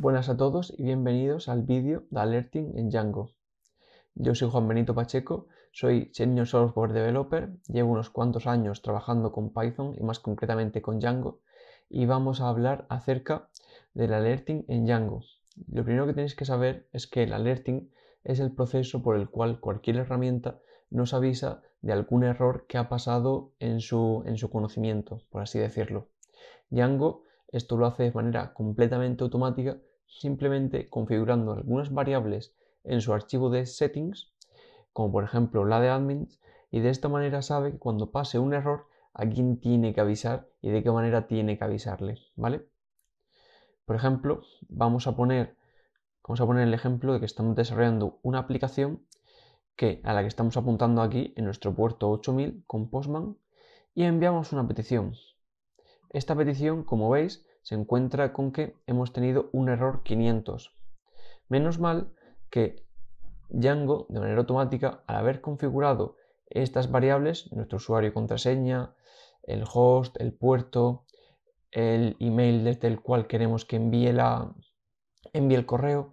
Buenas a todos y bienvenidos al vídeo de Alerting en Django. Yo soy Juan Benito Pacheco, soy Senior Software Developer, llevo unos cuantos años trabajando con Python y más concretamente con Django y vamos a hablar acerca del alerting en Django. Lo primero que tenéis que saber es que el alerting es el proceso por el cual cualquier herramienta nos avisa de algún error que ha pasado en su, en su conocimiento, por así decirlo. Django esto lo hace de manera completamente automática simplemente configurando algunas variables en su archivo de settings, como por ejemplo la de admins y de esta manera sabe cuando pase un error a quién tiene que avisar y de qué manera tiene que avisarle, ¿vale? Por ejemplo, vamos a poner, vamos a poner el ejemplo de que estamos desarrollando una aplicación que, a la que estamos apuntando aquí en nuestro puerto 8000 con Postman y enviamos una petición. Esta petición, como veis, se encuentra con que hemos tenido un error 500. Menos mal que Django, de manera automática, al haber configurado estas variables, nuestro usuario y contraseña, el host, el puerto, el email desde el cual queremos que envíe, la, envíe el correo,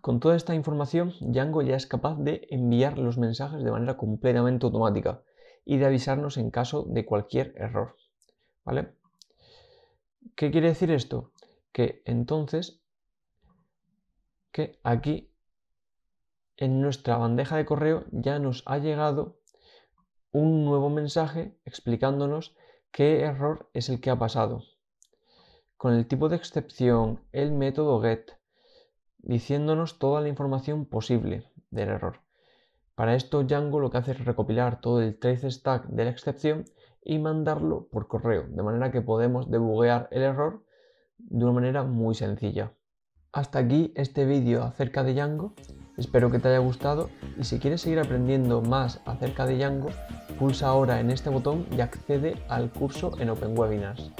con toda esta información, Django ya es capaz de enviar los mensajes de manera completamente automática y de avisarnos en caso de cualquier error. ¿Vale? ¿Qué quiere decir esto? Que entonces, que aquí en nuestra bandeja de correo ya nos ha llegado un nuevo mensaje explicándonos qué error es el que ha pasado. Con el tipo de excepción, el método get, diciéndonos toda la información posible del error. Para esto Django lo que hace es recopilar todo el trace stack de la excepción y mandarlo por correo, de manera que podemos debuguear el error de una manera muy sencilla. Hasta aquí este vídeo acerca de Django, espero que te haya gustado y si quieres seguir aprendiendo más acerca de Django, pulsa ahora en este botón y accede al curso en OpenWebinars.